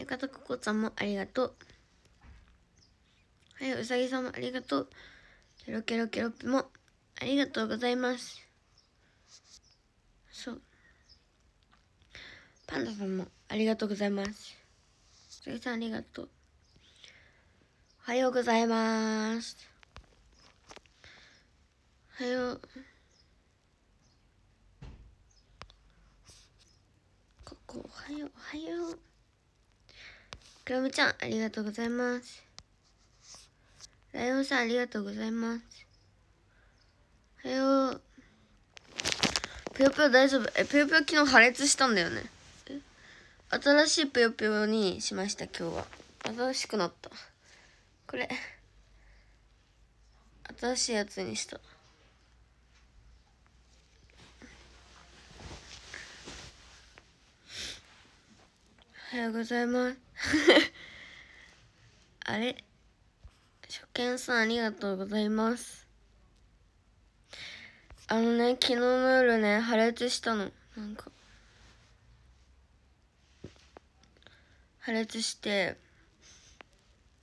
浴衣ここちゃんもありがとう。はい、うさぎさんもありがとう。ケロケロケロッピもありがとうございます。そう。パンダさんもありがとうございます。うさぎさんありがとう。おはようございます。おはよう。ここおはようおはよう。ラムちゃん、ありがとうございます。ライオンさん、ありがとうございます。はよう。ぷよぷよ大丈夫。え、ぷよぷよ昨日破裂したんだよね。新しいぷよぷよにしました、今日は。新しくなった。これ。新しいやつにした。おはようございます。あれ初見さんありがとうございます。あのね、昨日の夜ね、破裂したの。なんか。破裂して、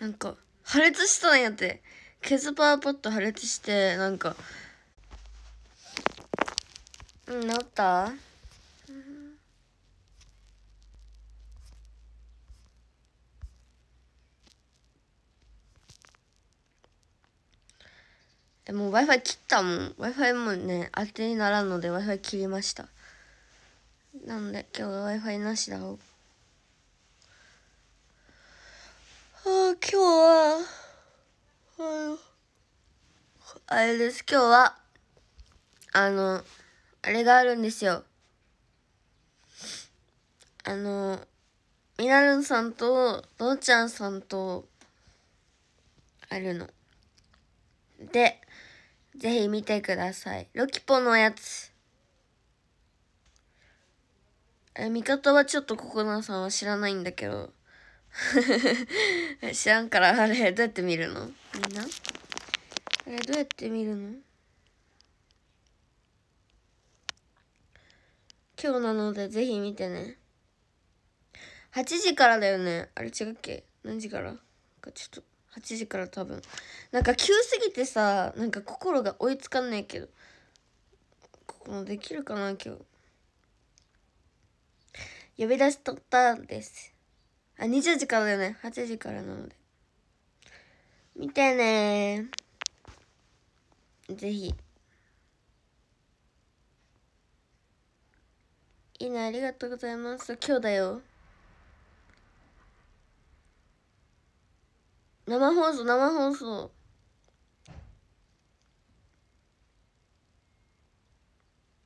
なんか、破裂したんやって。ケツパワーポット破裂して、なんか、うん、なったもう Wi-Fi 切ったもん。Wi-Fi もね、当てにならんので Wi-Fi 切りました。なんで今日 Wi-Fi なしだろあ今日は、あの、あれです、今日は、あの、あれがあるんですよ。あの、ミラルンさんと、どーちゃんさんと、あるの。で、ぜひ見てください。ロキポのやつ。え、味方はちょっとココナさんは知らないんだけど。知らんから、あれ、どうやって見るのみんなあれ、どうやって見るの今日なので、ぜひ見てね。8時からだよね。あれ、違うっけ何時からか、ちょっと。8時から多分。なんか急すぎてさ、なんか心が追いつかんないけど。ここもできるかな、今日。呼び出しとったんです。あ、20時からだよね。8時からなので。見てねぜひ。いいね、ありがとうございます。今日だよ。生放送生放送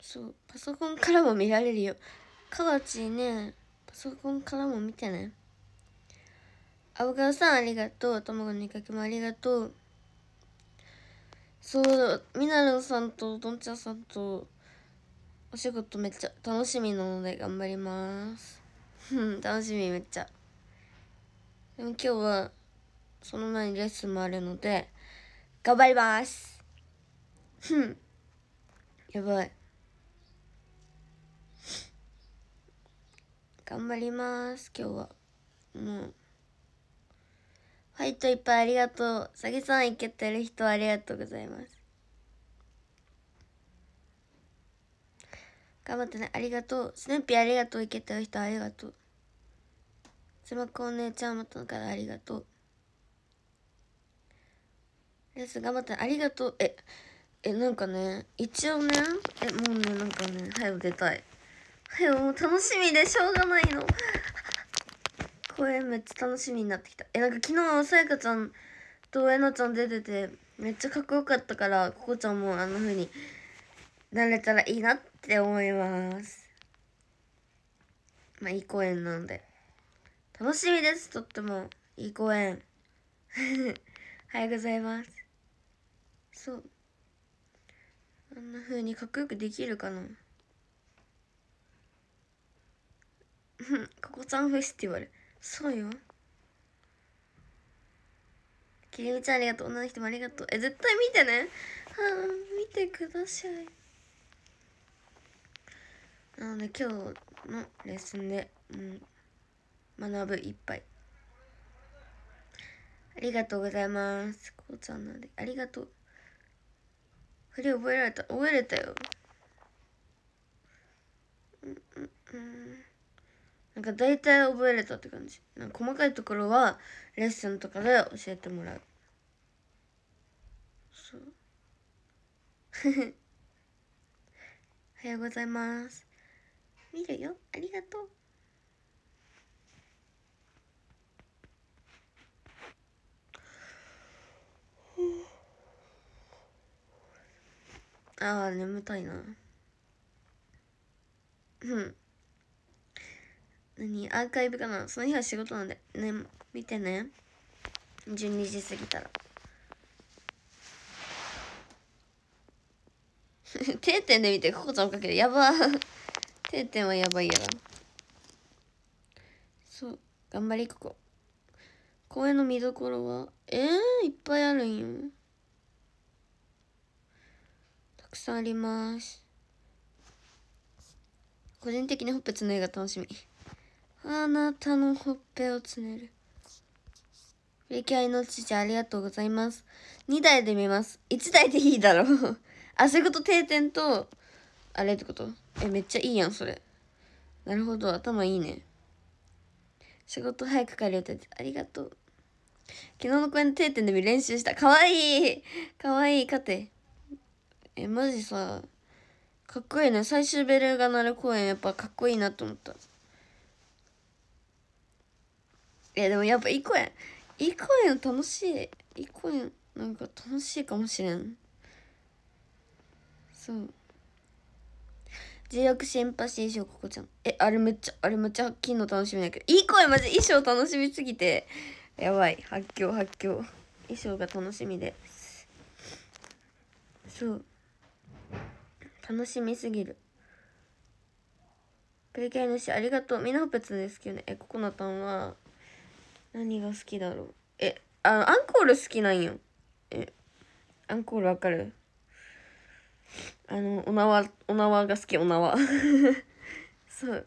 そうパソコンからも見られるよかわちねパソコンからも見てねあボかドさんありがとうともごにかけもありがとうそうみなるさんとどんちゃんさんとお仕事めっちゃ楽しみなので頑張りますうん楽しみめっちゃでも今日はその前にレッスンもあるので、頑張りますふん。やばい。頑張ります今日はもうファイトいっぱいありがとうさギさんいけてる人ありがとうございます頑張ってねありがとうスヌーピーありがとういけてる人ありがとうつまこお姉ちゃんもとからありがとうです頑張ってありがとうええなんかね一応ねえもうねなんかね早く出たい早くもう楽しみでしょうがないの声めっちゃ楽しみになってきたえなんか昨日さやかちゃんとえなちゃん出ててめっちゃかっこよかったからここちゃんもあんな風になれたらいいなって思いますまあいい公演なんで楽しみですとってもいい公演おはようございますそうあんな風にかっこよくできるかな ここちゃんフェスティバルそうよきりみちゃんありがとう女の人もありがとうえ絶対見てねはあ見てくださいなので今日のレッスンで、うん、学ぶぱいありがとうございますこコちゃんなんでありがとう振り覚えられた覚えれたようんうんうんなんか大体覚えれたって感じなんか細かいところはレッスンとかで教えてもらうそう おはようございます見るよありがとうああ眠たいなうん何アーカイブかなその日は仕事なんでね見てね12時過ぎたら 定点で見てここちゃんかけるやば 定点はやばいやろそう頑張りここ公園の見どころはえー、いっぱいあるんよくさんあります。個人的にほっぺつねが楽しみ。あなたのほっぺをつねる。プリキュアの父ありがとうございます。2台で見ます。1台でいいだろうあ、そういうこと定点と、あれってことえ、めっちゃいいやん、それ。なるほど、頭いいね。仕事早く帰る予定ありがとう。昨日の公演定点で見練習した。かわいいかわいい、勝て。えマジさかっこいいね最終ベルが鳴る公演やっぱかっこいいなと思ったえでもやっぱいい公演いい公演楽しいいい公演なんか楽しいかもしれんそう重役シンパシー賞ここちゃんえあれめっちゃあれめっちゃ金の楽しみだけどいい声マジ衣装楽しみすぎてやばい発狂発狂衣装が楽しみでそう楽しみすぎるプリキュアしありがとうみんなほぺつですけどねえここなたんは何が好きだろうえあのアンコール好きなんよえアンコールわかるあのお縄お縄が好きお縄 そう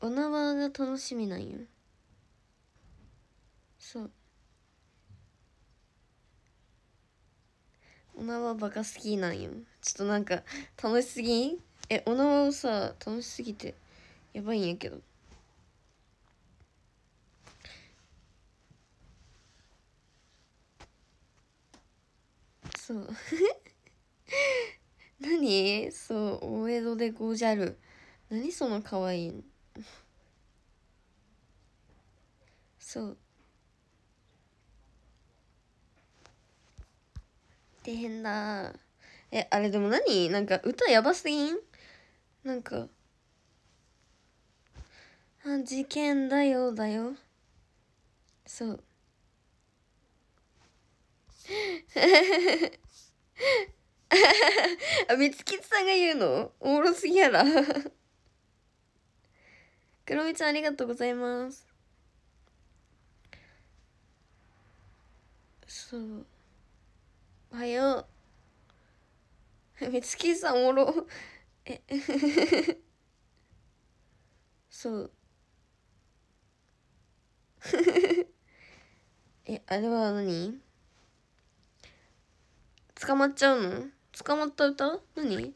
お縄が楽しみなんよそうお縄バカ好きなんよちょっとなんか楽しすぎんえお縄をさ楽しすぎてやばいんやけどそう 何そうお江戸でごじゃる何そのかわいいそう底変だえあれでも何なんか歌やばすぎんなんかあ事件だよだよそう あみつきつさんが言うのおもろすぎやら くろみちゃんありがとうございますそうおはよう。みつきさんおもろ。え そう。え、あれは何捕まっちゃうの捕まった歌何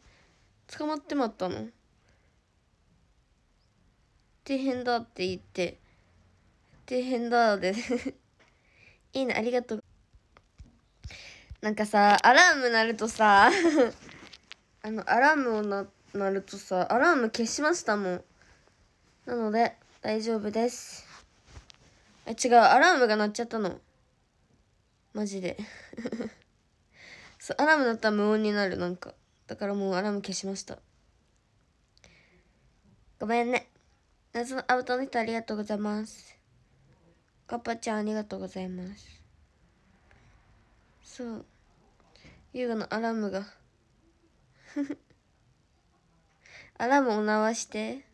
捕まってまったの底辺だって言って、底辺だでいいね、ありがとう。なんかさ、アラーム鳴るとさ、あの、アラームをな、鳴るとさ、アラーム消しましたもん。なので、大丈夫です。え、違う、アラームが鳴っちゃったの。マジで。そう、アラーム鳴ったら無音になる、なんか。だからもうアラーム消しました。ごめんね。謎のアウトの人ありがとうございます。カッパちゃんありがとうございます。そう優雅のアラームが アラームを直して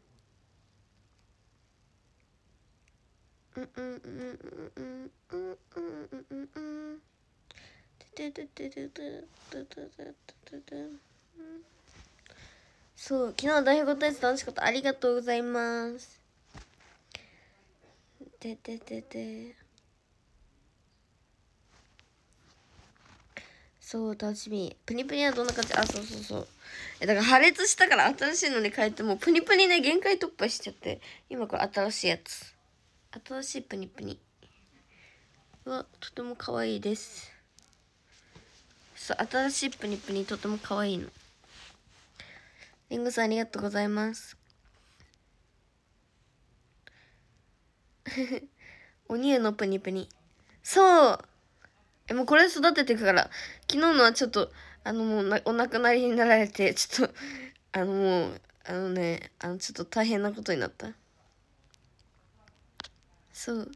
うんうんうんうんうんうんうんうんうんそう昨日代表対戦楽しかったありがとうございますででででそう楽しみプニプニはどんな感じあそうそうそうえだから破裂したから新しいのに変えてもプニプニね限界突破しちゃって今これ新しいやつ新しいプニプニはとても可愛いですそう新しいプニプニとても可愛いのりんごさんありがとうございます おにえのプニプニそうえ、もうこれ育てていくから、昨日のはちょっと、あのもうな、お亡くなりになられて、ちょっと、あのもう、あのね、あの、ちょっと大変なことになった。そう。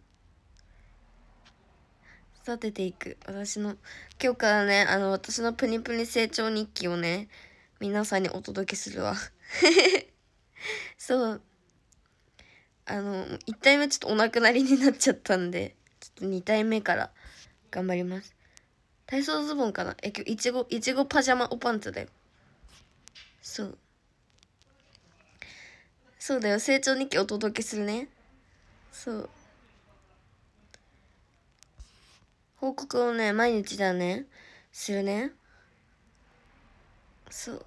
育てていく。私の、今日からね、あの、私のプニプニ成長日記をね、皆さんにお届けするわ。そう。あの、1体目ちょっとお亡くなりになっちゃったんで、ちょっと2体目から頑張ります。体操ズボンかなえ、今日、いちご、いちごパジャマおパンツだよ。そう。そうだよ。成長日記お届けするね。そう。報告をね、毎日だね。するね。そう。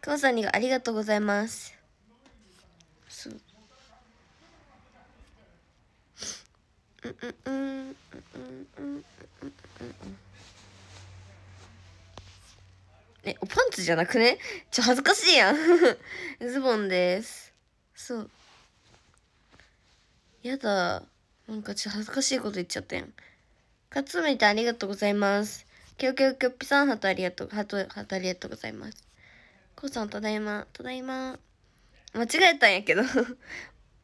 母さんにありがとうございます。そう。え、おパンツじゃなくねちょ、恥ずかしいやんズボンです。そう。やだ。なんかちょ恥ずかしいこと言っちゃったやん。カツメてありがとうございます。きょきょきょぴさん、ハートありがとう、ハート、ハートありがとうございます。こうさん、ただいま、ただいま。間違えたんやけど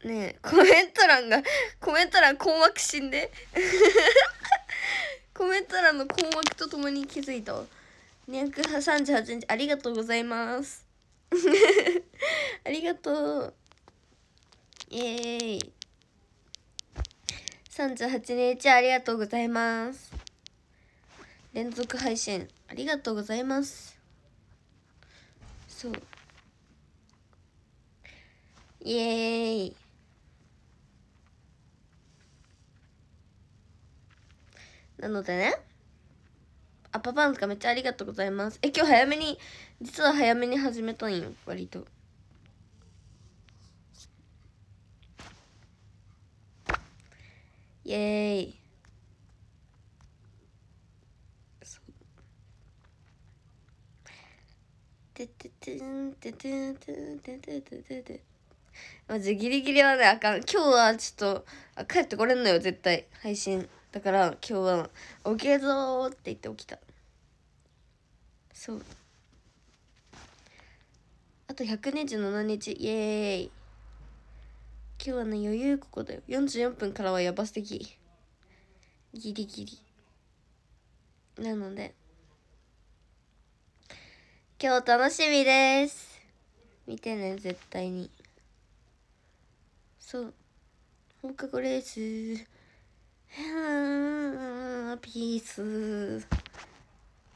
ねコメント欄が、コメント欄困惑死んで。コメント欄の困惑とともに気づいたわ。238日、ありがとうございます。ありがとう。イエーイ。38日、ありがとうございます。連続配信、ありがとうございます。そう。イエーイ。なのでね、アパパンスカめっちゃありがとうございます。え、今日早めに、実は早めに始めたんよ、割と。イエーイ。てててんててんてんてんてんてんてんてんマジギリギリはねあかん今日はちょっとあ帰ってこれんのよ絶対配信だから今日は「起きるぞ!」って言って起きたそうあと127日イエーイ今日はね余裕ここだよ44分からはやばすぎギリギリなので今日楽しみです見てね絶対にそう放課後レース ピース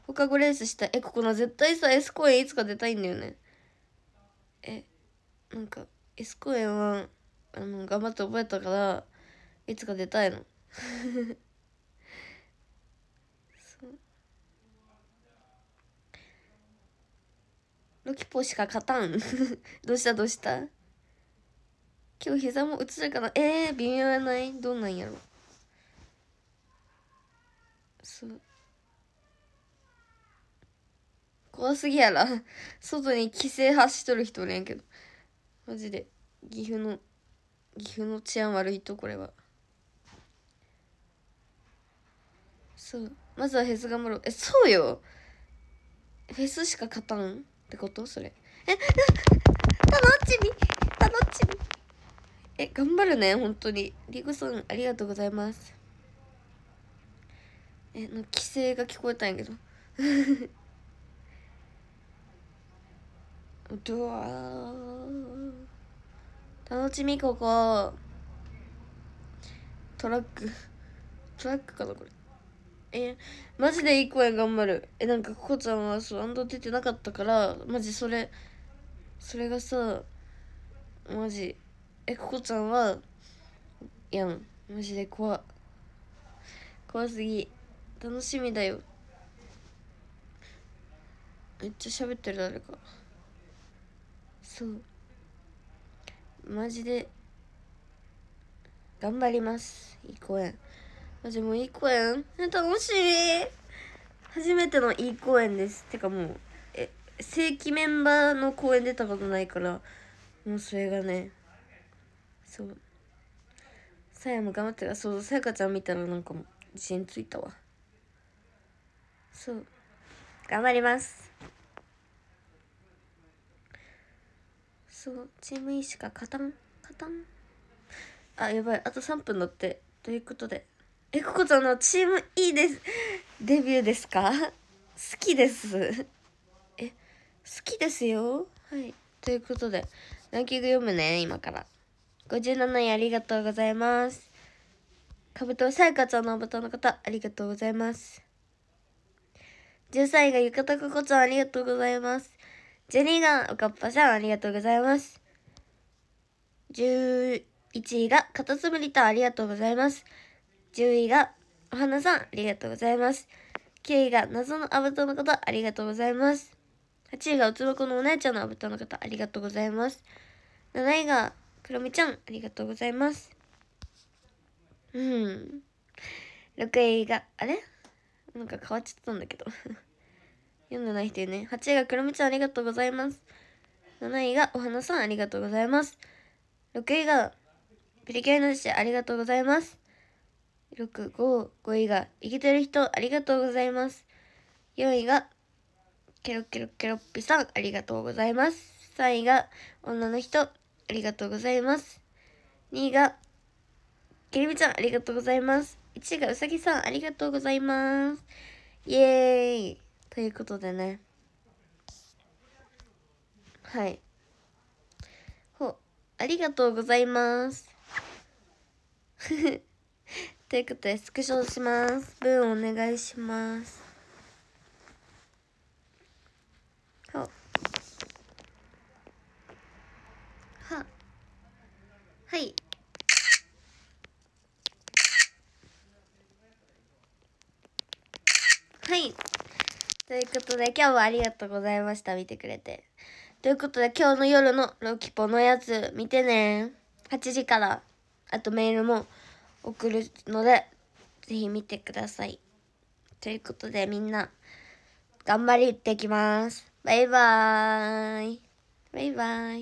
放課後レースしたいえここの絶対さ S 公演いつか出たいんだよねえなんか S 公演はあの頑張って覚えたからいつか出たいの ロキポしか勝たん どうしたどうした今日膝も映るかなえー、微妙やないどうなんやろそう怖すぎやな 外に規制発しとる人おんけどマジで岐阜の岐阜の治安悪いとこれはそうまずはフェス頑張ろうえそうよフェスしか勝たんってことそれえ 楽しみ楽しみえ頑張るね本当にリコさんありがとうございますえの規制が聞こえたんやけどドア 楽しみここトラックトラックかなこれえマジでい個や頑張るえなんかここちゃんはそうアンド出てなかったからマジそれそれがさマジえここちゃんはやんマジで怖怖すぎ楽しみだよめっちゃ喋ってる誰かそうマジで頑張りますいい公演マジもういい公演楽しみ初めてのいい公演ですてかもうえ正規メンバーの公演出たことないからもうそれがねそうさやも頑張ってそうさやかちゃん見たらなんかもう自信ついたわそう頑張りますそうチーム E しか勝たん勝たんあやばいあと3分乗ってということでえここちゃんのチーム E です デビューですか好きですえ好きですよはいということでランキング読むね今から57位ありがとうございますかぶとさやかちゃんのおばたの方ありがとうございます10歳が浴衣ここちゃんありがとうございます。12がおかっぱさんありがとうございます。11位がカタツムリとありがとうございます。10位がお花さんありがとうございます。9位が謎のアブトの方ありがとうございます。8位がうつぼこのお姉ちゃんのアブトの方ありがとうございます。7位がくろみちゃんありがとうございます。うん。6位が、あれなんか変わっちゃったんだけど 読んでない人いるね8位がロみちゃんありがとうございます7位がお花さんありがとうございます6位がプリキュアの父ありがとうございます655位が生きてる人ありがとうございます4位がケロケロケロッピさんありがとうございます3位が女の人ありがとうございます2位がケルミちゃんありがとうございます一がうさぎさん、ありがとうございます。イエーイということでね。はい。ほ、ありがとうございます。ということで、スクショします。文お願いします。ほ。は。はい。ということで、今日もありがとうございました。見てくれて。ということで、今日の夜のロキポのやつ、見てね。8時から、あとメールも送るので、ぜひ見てください。ということで、みんな、頑張りってきます。バイバーイ。バイバイ。